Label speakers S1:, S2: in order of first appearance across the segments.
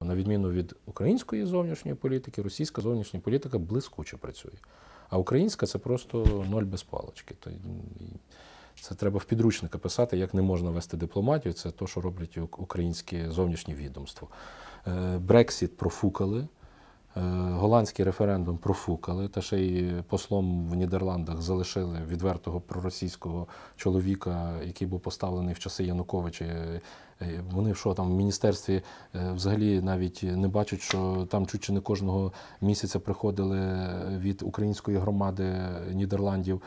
S1: На відміну від української зовнішньої політики, російська зовнішня політика блискуче працює. А українська це просто ноль без палочки. Це треба в підручника писати, як не можна вести дипломатію. Це те, що роблять українські зовнішні відомства. Е, Брексіт профукали. Е, голландський референдум профукали, та ще й послом в Нідерландах залишили відвертого проросійського чоловіка, який був поставлений в часи Януковича Е, вони що там в міністерстві е, взагалі навіть не бачать, що там чуть чи не кожного місяця приходили е, від української громади Нідерландів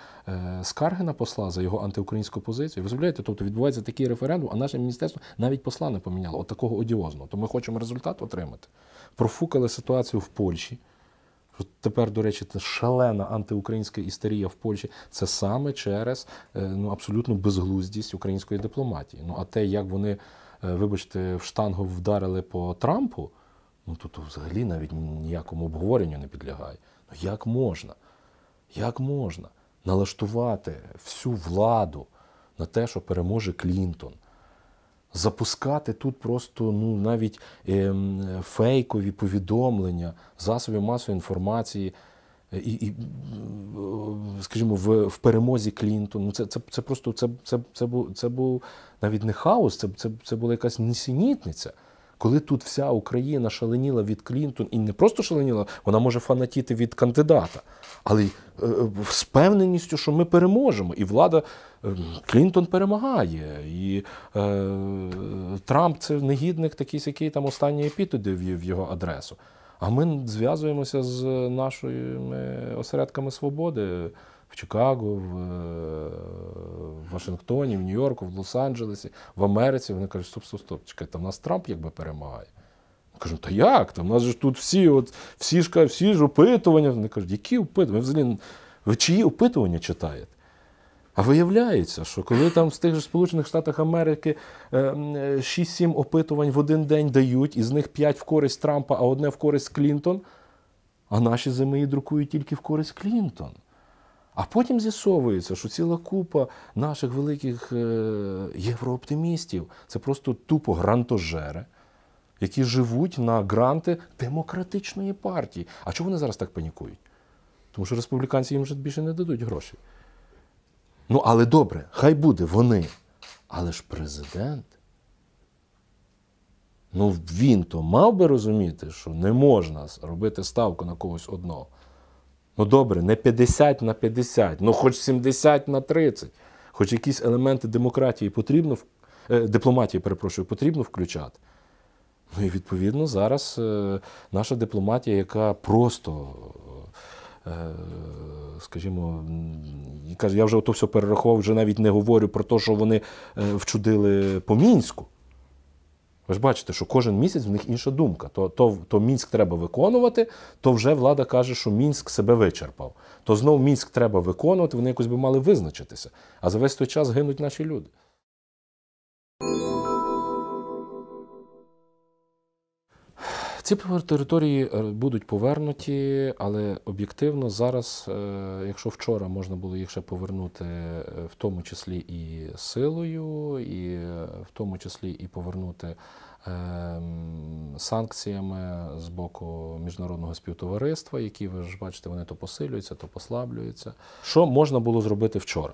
S1: скарги на посла за його антиукраїнську позицію. Ви розумієте, тобто відбувається такий референдум, а наше міністерство навіть посла не поміняло от такого одіозного. То ми хочемо результат отримати. Профукали ситуацію в Польщі. Тепер, до речі, це шалена антиукраїнська істерія в Польщі. Це саме через ну абсолютну безглуздість української дипломатії. Ну а те, як вони. Е, вибачте, в штангу вдарили по Трампу, ну тут взагалі навіть ніякому обговоренню не підлягає. Ну як можна? Як можна налаштувати всю владу на те, що переможе Клінтон? Запускати тут просто ну, навіть ем, фейкові повідомлення, засоби масової інформації. Е, і, і е, скажімо, в в перемозі Клінтону. Це це, це просто це, це, це, був це був навіть не хаос, це це, це була якась несенітниця. Коли тут вся Україна шаленіла від Клінтон, і не просто шаленіла, вона може фанатіти від кандидата, але й е, е, з певненістю, що ми переможемо. І влада е, Клінтон перемагає. І е, Трамп це негідник, такий, який там останній епітоди в його адресу. А ми зв'язуємося з нашими осередками свободи в Чикаго, в, е, в Вашингтоні, в Нью-Йорку, в Лос-Анджелесі, в Америці. Вони кажуть, стоп, стоп, стоп, чекай, там нас Трамп якби перемагає. Ми кажемо, та як? Там у нас ж тут всі, от всі ж всі ж опитування. Вони кажуть, які опитування? Ви взагалі ви чиї опитування читаєте? А виявляється, що коли там з тих же Сполучених Штатах Америки 6-7 е, е, опитувань в один день дають, із них 5 в користь Трампа, а одне в користь Клінтон, а наші ЗМІ друкують тільки в користь Клінтон. А потім з'ясовується, що ціла купа наших великих е, єврооптимістів це просто тупо грантожери, які живуть на гранти демократичної партії. А чому вони зараз так панікують? Тому що республіканці їм вже більше не дадуть грошей. Ну, але добре, хай буде вони. Але ж президент. Ну, він то мав би розуміти, що не можна робити ставку на когось одного. Ну добре, не 50 на 50, ну хоч 70 на 30, хоч якісь елементи демократії потрібно е, дипломатії, перепрошую, потрібно включати. Ну і відповідно зараз е, наша дипломатія, яка просто Е, скажімо, я вже ото все перераховував, вже навіть не говорю про те, що вони е, вчудили по мінську. Ви ж бачите, що кожен місяць в них інша думка. То то, то мінськ треба виконувати, то вже влада каже, що мінськ себе вичерпав. То знову мінськ треба виконувати, вони якось би мали визначитися. А за весь той час гинуть наші люди. Ці території е, будуть повернуті, але об'єктивно зараз, е, якщо вчора можна було їх ще повернути, е, в тому числі і силою, і в тому числі і повернути ем, санкціями з боку міжнародного співтовариства, які ви ж бачите, вони то посилюються, то послаблюються. Що можна було зробити вчора?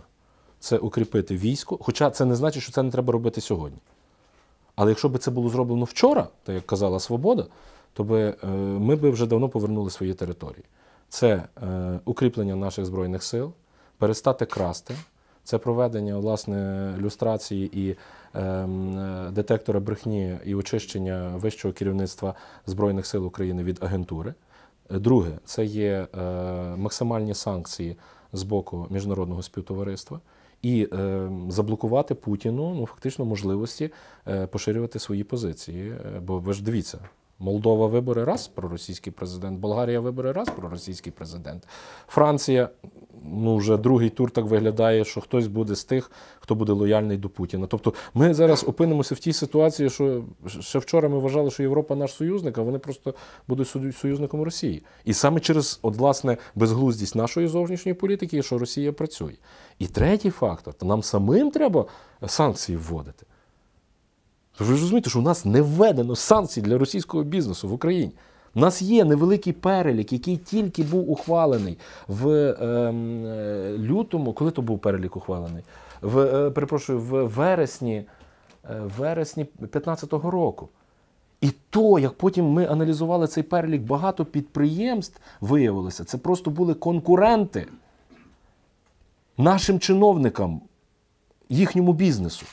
S1: Це укріпити військо, хоча це не значить, що це не треба робити сьогодні. Але якщо би це було зроблено вчора, так як казала Свобода то тобто, би е, ми би вже давно повернули свої території. Це е, укріплення наших збройних сил, перестати красти, це проведення власне люстрації і ем, е, детектора брехні і очищення вищого керівництва збройних сил України від агентури. Друге, це є максимальні санкції з боку міжнародного співтовариства. І е, заблокувати Путіну ну фактично можливості е, поширювати свої позиції. Бо ви ж дивіться, Молдова вибори раз проросійський президент, Болгарія вибори раз проросійський президент. Франція, ну вже другий тур так виглядає, що хтось буде з тих, хто буде лояльний до Путіна. Тобто ми зараз опинимося в тій ситуації, що ще вчора ми вважали, що Європа наш союзник, а вони просто будуть союзником Росії. І саме через от, власне безглуздість нашої зовнішньої політики, що Росія працює. І третій фактор то нам самим треба санкції вводити. Ви ж розумієте, що у нас не введено санкцій для російського бізнесу в Україні. У нас є невеликий перелік, який тільки був ухвалений в ем, е, лютому, коли то був перелік ухвалений, в е, перепрошую, в вересні е, вересні 15-го року. І то, як потім ми аналізували цей перелік, багато підприємств виявилося, це просто були конкуренти нашим чиновникам, їхньому бізнесу.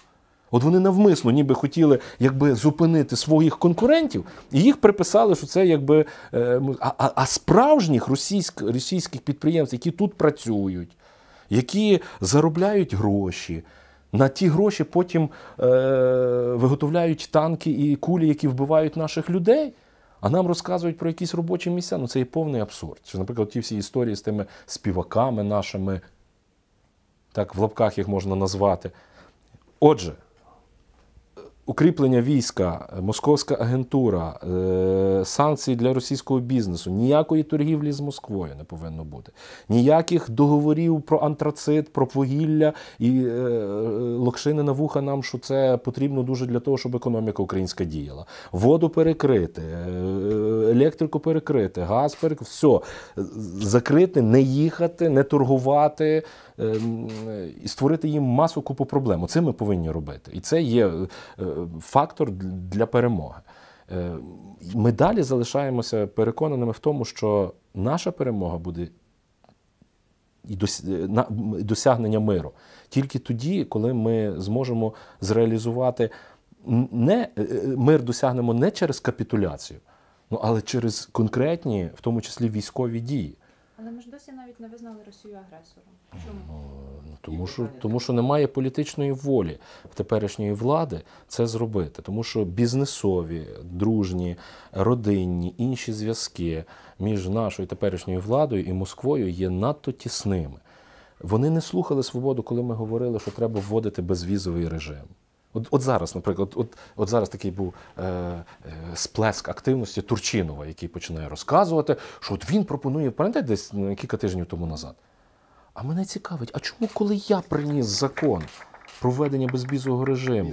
S1: От вони навмисно ніби хотіли якби зупинити своїх конкурентів, і їх приписали, що це якби е, а, а, а справжніх російськ, російських підприємств, які тут працюють, які заробляють гроші. На ті гроші потім е, виготовляють танки і кулі, які вбивають наших людей. А нам розказують про якісь робочі місця. Ну це є повний абсурд. Що, наприклад, ті всі історії з тими співаками нашими, так в лапках їх можна назвати. Отже. Укріплення війська, е, московська агентура, е, санкції для російського бізнесу, ніякої торгівлі з Москвою не повинно бути, ніяких договорів про антрацит, про вугілля і е, локшини на вуха нам, що це потрібно дуже для того, щоб економіка українська діяла. Воду перекрити, електрику перекрити, газ перекрити, все закрити, не їхати, не торгувати. Ем, і створити їм масу купу проблем. Це ми повинні робити. І це є е, фактор для перемоги. Е, ми далі залишаємося переконаними в тому, що наша перемога буде і е, досягнення миру тільки тоді, коли ми зможемо зреалізувати не мир досягнемо не через капітуляцію, ну але через конкретні, в тому числі військові дії. Але ми ж досі навіть не визнали Росію агресором. Чому? Е, ну, тому що тому що немає політичної волі в теперішньої влади це зробити, тому що бізнесові, дружні, родинні, інші зв'язки між нашою теперішньою владою і Москвою є надто тісними. Вони не слухали свободу, коли ми говорили, що треба вводити безвізовий режим. От от зараз, наприклад, от от зараз такий був е, е, сплеск активності Турчинова, який починає розказувати, що от він пропонує, пам'ятаєте, десь кілька тижнів тому назад. А мене цікавить, а чому, коли я приніс закон про введення безвізового режиму?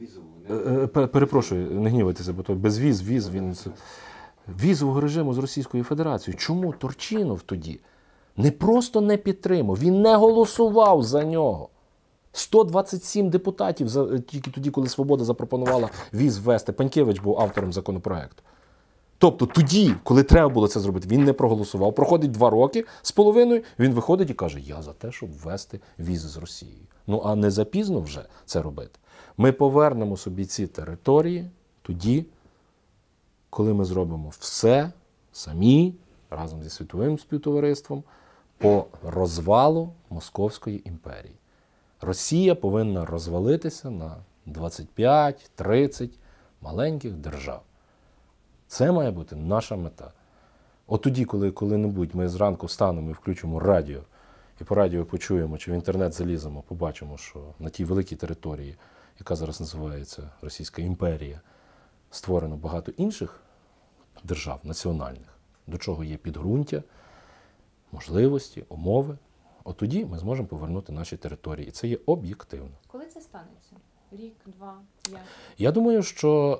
S1: Візового. Е, е, перепрошую, не гнівайтеся, бо то безвіз, віз, він візового режиму з Російською Федерацією. Чому Турчинов тоді не просто не підтримав, він не голосував за нього? 127 депутатів за е, тільки тоді, коли Свобода запропонувала віз ввести. Панкевич був автором законопроекту. Тобто тоді, коли треба було це зробити, він не проголосував. Проходить два роки з половиною. Він виходить і каже: Я за те, щоб ввести візи з Росією. Ну а не запізно вже це робити. Ми повернемо собі ці території тоді, коли ми зробимо все самі разом зі світовим співтовариством по розвалу Московської імперії. Росія повинна розвалитися на 25-30 маленьких держав. Це має бути наша мета. От тоді, коли коли-небудь ми зранку встанемо і включимо радіо, і по радіо почуємо, чи в інтернет заліземо, побачимо, що на тій великій території, яка зараз називається Російська імперія, створено багато інших держав національних, до чого є підґрунтя, можливості, умови. От тоді ми зможемо повернути наші території. І це є об'єктивно. Коли це станеться? Рік, два, п'ять? Я думаю, що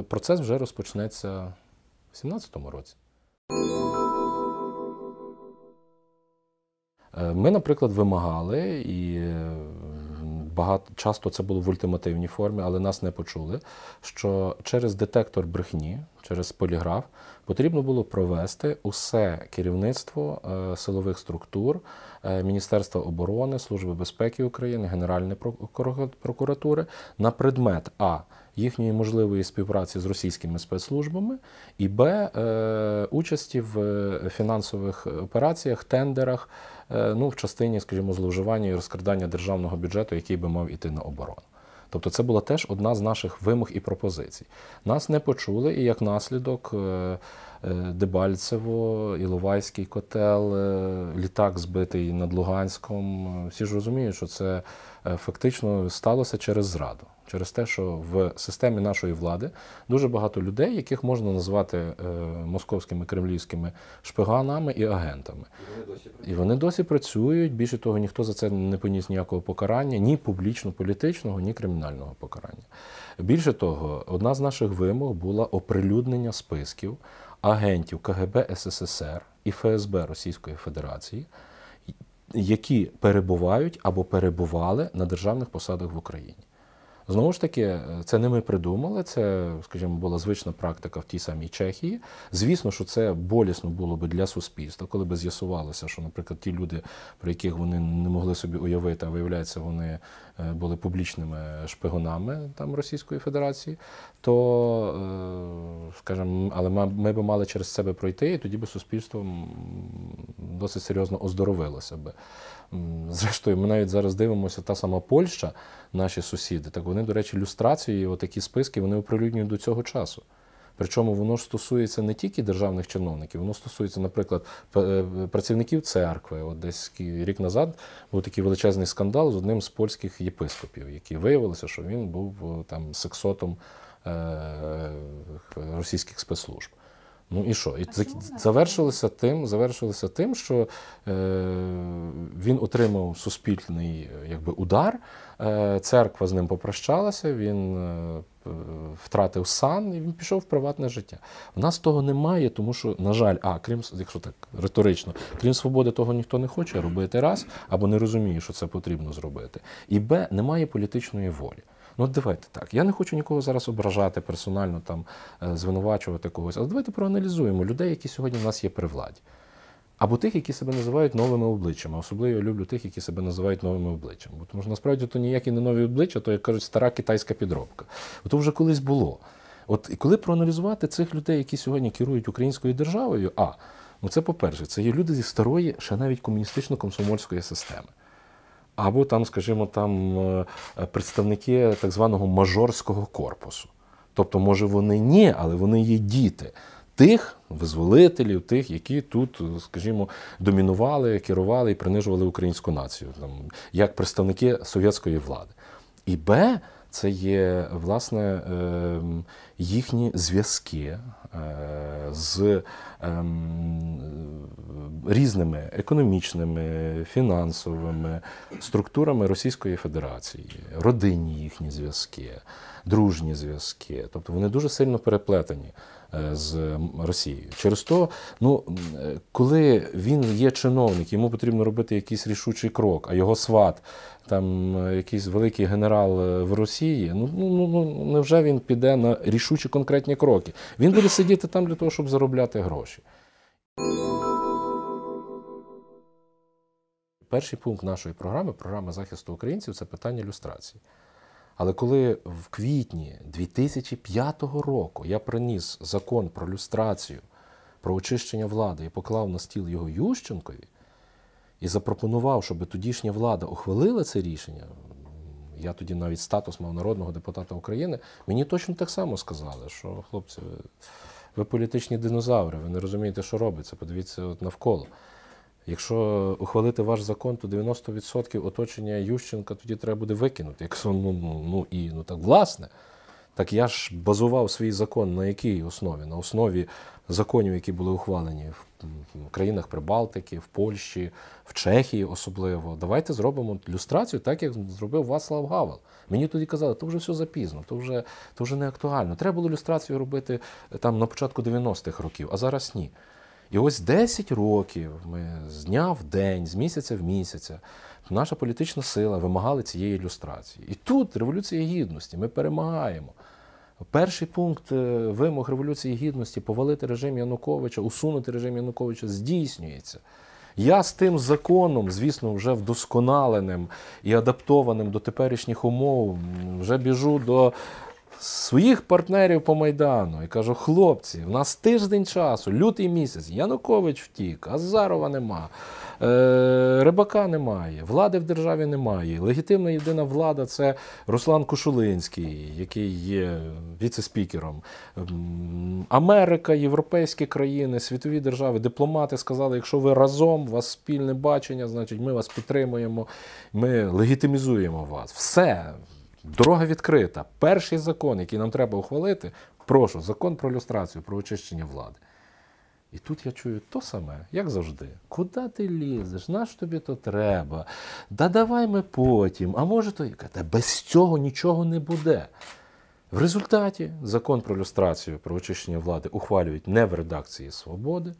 S1: е, процес вже розпочнеться в 2017 році. Е, ми, наприклад, вимагали, і е, багато часто це було в ультимативній формі, але нас не почули. Що через детектор брехні, через поліграф потрібно було провести усе керівництво е, силових структур Е, Міністерства оборони, Служби безпеки України, Генеральної прокуратури на предмет А. Їхньої можливої співпраці з російськими спецслужбами і Б е, участі в е, фінансових операціях, тендерах, ну в частині, скажімо, зловживання і розкрадання державного бюджету, який би мав іти на оборону. Тобто це була теж одна з наших вимог і пропозицій. Нас не почули, і як наслідок е, е, Дебальцево, Іловайський котел, е, літак збитий над Луганськом. Всі ж розуміють, що це фактично сталося через зраду через те, що в системі нашої влади дуже багато людей, яких можна назвати е, московськими кремлівськими шпиганами і агентами. І вони досі працюють. І вони досі працюють. Більше того, ніхто за це не поніс ніякого покарання, ні публічно-політичного, ні кримінального покарання. Більше того, одна з наших вимог була оприлюднення списків агентів КГБ СССР і ФСБ Російської Федерації. Які перебувають або перебували на державних посадах в Україні, Знову ж таки, це не ми придумали, це, скажімо, була звична практика в тій самій Чехії. Звісно, що це болісно було би для суспільства, коли би з'ясувалося, що, наприклад, ті люди, про яких вони не могли собі уявити, а виявляється, вони Е, були публічними шпигунами там Російської Федерації, то, е, скажімо, але ми, ми б мали через себе пройти, і тоді би суспільство досить серйозно оздоровилося би. Зрештою, ми навіть зараз дивимося, та сама Польща, наші сусіди, так вони, до речі, люстрації, отакі списки вони оприлюднюють до цього часу. Причому воно ж стосується не тільки державних чиновників, воно стосується, наприклад, е, працівників церкви. От десь рік назад був такий величезний скандал з одним з польських єпископів, який виявилося, що він був там сексотом е, е, російських спецслужб. Ну і що? І завершилося тим, завершилося тим, що е, він отримав суспільний е, якби, удар, е, церква з ним попрощалася, він е, втратив сан і він пішов в приватне життя. В нас того немає, тому що, на жаль, а крім якщо так риторично, крім свободи, того ніхто не хоче робити раз або не розуміє, що це потрібно зробити. І Б, немає політичної волі. Ну, давайте так. Я не хочу нікого зараз ображати персонально, там е, звинувачувати когось. Але давайте проаналізуємо людей, які сьогодні в нас є при владі. Або тих, які себе називають новими обличчями. Особливо я люблю тих, які себе називають новими обличчями. Бо тому що насправді то ніякі не нові обличчя, то як кажуть, стара китайська підробка. Бо то вже колись було. От і коли проаналізувати цих людей, які сьогодні керують українською державою, а ну це по-перше, це є люди зі старої, ще навіть комуністично-комсомольської системи або там, скажімо, там е, представники так званого мажорського корпусу. Тобто, може, вони ні, але вони є діти тих визволителів, тих, які тут, скажімо, домінували, керували і принижували українську націю, там як представники совєтської влади. І Б, це є власне ем, їхні зв'язки е, з ем, різними економічними, фінансовими структурами Російської Федерації, родинні їхні зв'язки, дружні зв'язки. Тобто вони дуже сильно переплетені. Е, з Росією. Через то, ну е, коли він є чиновник, йому потрібно робити якийсь рішучий крок, а його сват. Там е, якийсь великий генерал в Росії, ну, ну ну ну невже він піде на рішучі конкретні кроки? Він буде сидіти там для того, щоб заробляти гроші. Перший пункт нашої програми програма захисту українців це питання люстрації. Але коли в квітні 2005 року я приніс закон про люстрацію, про очищення влади і поклав на стіл його Ющенкові і запропонував, щоб тодішня влада ухвалила це рішення, я тоді навіть статус мав народного депутата України, мені точно так само сказали, що хлопці, ви політичні динозаври, ви не розумієте, що робиться. Подивіться от навколо. Якщо ухвалити ваш закон, то 90% оточення Ющенка тоді треба буде викинути. Якщо ну ну, ну, ну, і ну так власне, так я ж базував свій закон на якій основі? На основі законів, які були ухвалені в країнах Прибалтики, в Польщі, в Чехії особливо. Давайте зробимо люстрацію, так як зробив Вацлав Гавел. Мені тоді казали, то вже все запізно, то вже то вже не актуально. Треба було люстрацію робити е, там на початку 90-х років, а зараз ні. І ось 10 років ми з дня в день, з місяця в місяця, наша політична сила вимагала цієї ілюстрації. І тут Революція Гідності, ми перемагаємо. Перший пункт е, вимог Революції Гідності повалити режим Януковича, усунути режим Януковича, здійснюється. Я з тим законом, звісно, вже вдосконаленим і адаптованим до теперішніх умов, вже біжу до своїх партнерів по Майдану і кажу, хлопці, в нас тиждень часу, лютий місяць, Янукович втік, Азарова нема, е, Рибака немає, влади в державі немає. Легітимна єдина влада це Руслан Кушулинський, який є віце-спікером. Америка, європейські країни, світові держави, дипломати сказали, якщо ви разом, у вас спільне бачення, значить ми вас підтримуємо, ми легітимізуємо вас. Все. Дорога відкрита. Перший закон, який нам треба ухвалити, прошу, закон про люстрацію, про очищення влади. І тут я чую то саме, як завжди. Куди ти лізеш? Наш тобі то треба? Да давай ми потім. А може то яка? Та без цього нічого не буде. В результаті закон про люстрацію, про очищення влади ухвалюють не в редакції свободи.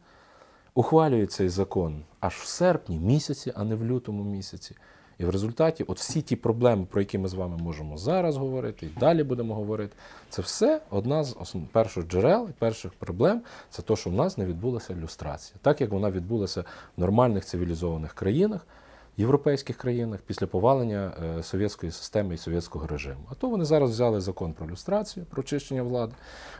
S1: Ухвалює цей закон аж в серпні місяці, а не в лютому місяці. І в результаті, от всі ті проблеми, про які ми з вами можемо зараз говорити, і далі будемо говорити, це все одна з основ... перших джерел, перших проблем це те, що в нас не відбулася люстрація, так як вона відбулася в нормальних цивілізованих країнах. Європейських країнах після повалення е, совєтської системи і совєтського режиму. А то вони зараз взяли закон про люстрацію, про очищення влади.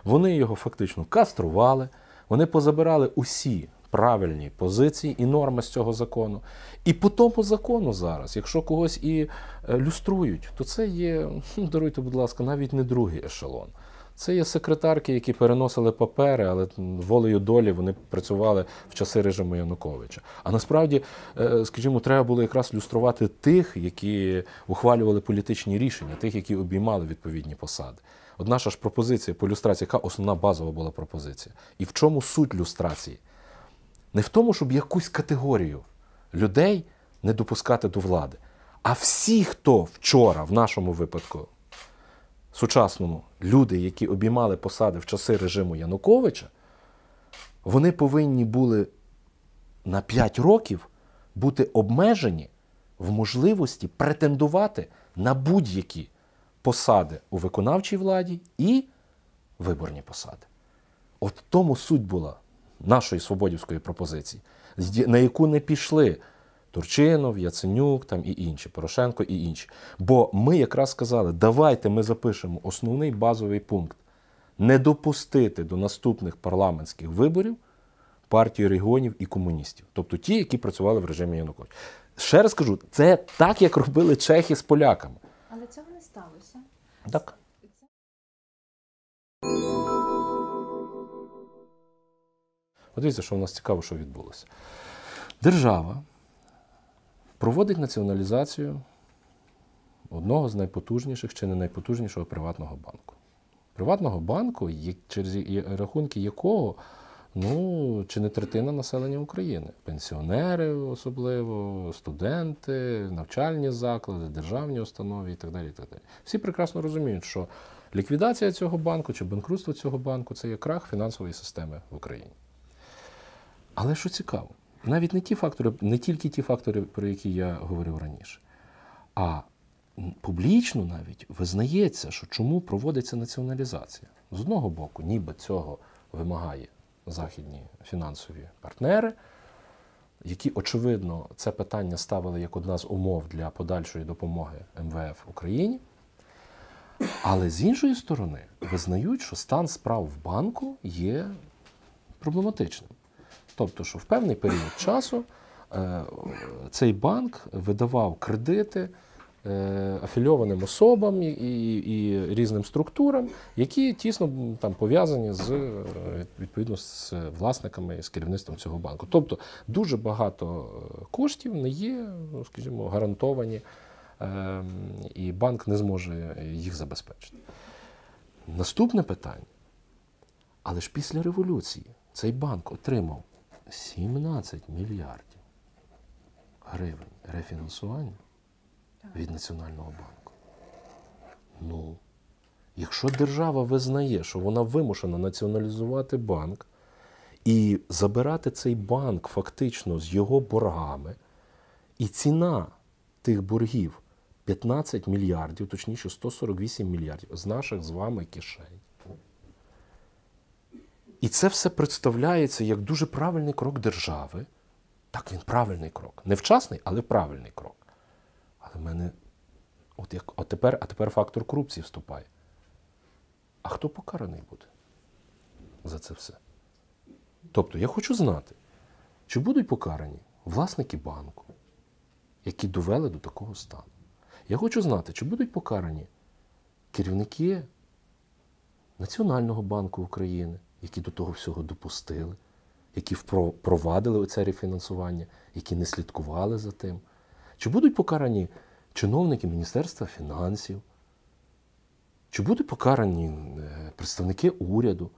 S1: Вони його фактично кастрували, вони позабирали усі правильні позиції і норми з цього закону. І по тому закону зараз, якщо когось і е, люструють, то це є, даруйте, будь ласка, навіть не другий ешелон. Це є секретарки, які переносили папери, але волею долі вони працювали в часи режиму Януковича. А насправді, е, скажімо, треба було якраз люструвати тих, які ухвалювали політичні рішення, тих, які обіймали відповідні посади. От наша ж пропозиція по люстрації, яка основна базова була пропозиція, і в чому суть люстрації? не в тому, щоб якусь категорію людей не допускати до влади. А всі, хто вчора, в нашому випадку, сучасному, люди, які обіймали посади в часи режиму Януковича, вони повинні були на 5 років бути обмежені в можливості претендувати на будь-які посади у виконавчій владі і виборні посади. От тому суть була нашої свободівської пропозиції, на яку не пішли Турчинов, Яценюк там і інші, Порошенко і інші. Бо ми якраз сказали, давайте ми запишемо основний базовий пункт не допустити до наступних парламентських виборів партію регіонів і комуністів, тобто ті, які працювали в режимі Януковича. Ще раз кажу, це так, як робили чехи з поляками. Але цього не сталося. Так. Thank you. От дивіться, що в нас цікаво, що відбулося. Держава проводить націоналізацію одного з найпотужніших чи не найпотужнішого приватного банку. Приватного банку, через рахунки якого. Ну, чи не третина населення України? Пенсіонери, особливо, студенти, навчальні заклади, державні установи і так далі. І так далі. Всі прекрасно розуміють, що ліквідація цього банку чи банкрутство цього банку це є крах фінансової системи в Україні. Але що цікаво, навіть не ті фактори, не тільки ті фактори, про які я говорив раніше, а публічно навіть визнається, що чому проводиться націоналізація. З одного боку, ніби цього вимагає західні фінансові партнери, які, очевидно, це питання ставили як одна з умов для подальшої допомоги МВФ Україні. Але з іншої сторони визнають, що стан справ в банку є проблематичним. Тобто, що в певний період часу е, цей банк видавав кредити е, афільованим особам і, і, і різним структурам, які тісно там пов'язані з е, відповідно з власниками і з керівництвом цього банку. Тобто дуже багато коштів не є, ну, скажімо, гарантовані, ем, і банк не зможе їх забезпечити. Наступне питання. Але ж після революції цей банк отримав 17 мільярдів гривень рефінансування від Національного банку. Ну, якщо держава визнає, що вона вимушена націоналізувати банк і забирати цей банк фактично з його боргами, і ціна тих боргів 15 мільярдів, точніше 148 мільярдів з наших з вами кишень. І це все представляється як дуже правильний крок держави. Так, він правильний крок. Невчасний, але правильний крок. Але в мене, от як от тепер, а тепер фактор корупції вступає. А хто покараний буде за це все? Тобто, я хочу знати, чи будуть покарані власники банку, які довели до такого стану. Я хочу знати, чи будуть покарані керівники Національного банку України які до того всього допустили, які впровадили оце рефінансування, які не слідкували за тим. Чи будуть покарані чиновники Міністерства фінансів? Чи будуть покарані е, представники уряду,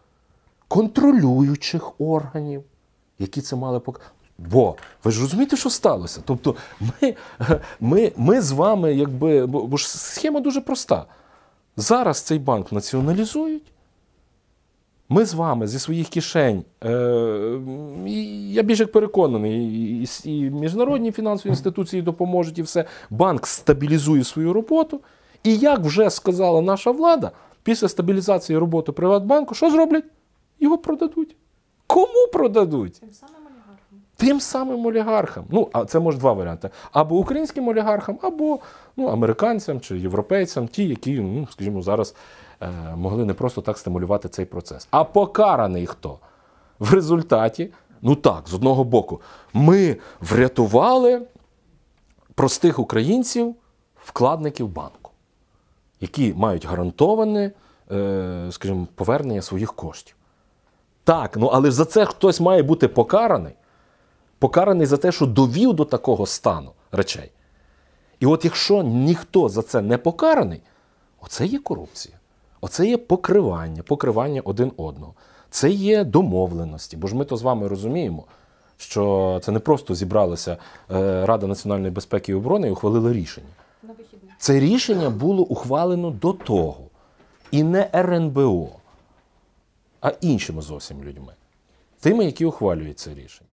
S1: контролюючих органів, які це мали покарати? Бо ви ж розумієте, що сталося? Тобто ми ми, ми з вами, якби бо ж схема дуже проста. Зараз цей банк націоналізують, ми з вами зі своїх кишень, е, я більш як переконаний, і, і, міжнародні фінансові інституції допоможуть, і все. Банк стабілізує свою роботу. І як вже сказала наша влада, після стабілізації роботи Приватбанку, що зроблять? Його продадуть. Кому продадуть? Тим самим олігархам. Тим самим олігархам. Ну, а це може два варіанти: або українським олігархам, або ну, американцям чи європейцям, ті, які, ну, скажімо, зараз. Е, могли не просто так стимулювати цей процес. А покараний хто? В результаті, ну так, з одного боку, ми врятували простих українців, вкладників банку, які мають гарантоване, е, скажімо, повернення своїх коштів. Так, ну але за це хтось має бути покараний, покараний за те, що довів до такого стану речей. І от якщо ніхто за це не покараний, оце є корупція. Оце є покривання, покривання один одного. Це є домовленості, бо ж ми то з вами розуміємо, що це не просто зібралася е, Рада національної безпеки і оборони і ухвалила рішення. Це рішення було ухвалено до того. І не РНБО, а іншими зовсім людьми, тими, які ухвалюють це рішення.